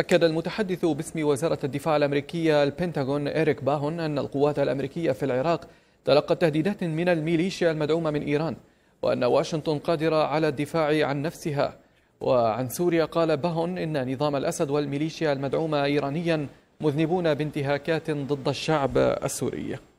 أكد المتحدث باسم وزارة الدفاع الأمريكية البنتاغون إيريك باهون أن القوات الأمريكية في العراق تلقت تهديدات من الميليشيا المدعومة من إيران وأن واشنطن قادرة على الدفاع عن نفسها وعن سوريا قال باهون إن نظام الأسد والميليشيا المدعومة إيرانيا مذنبون بانتهاكات ضد الشعب السوري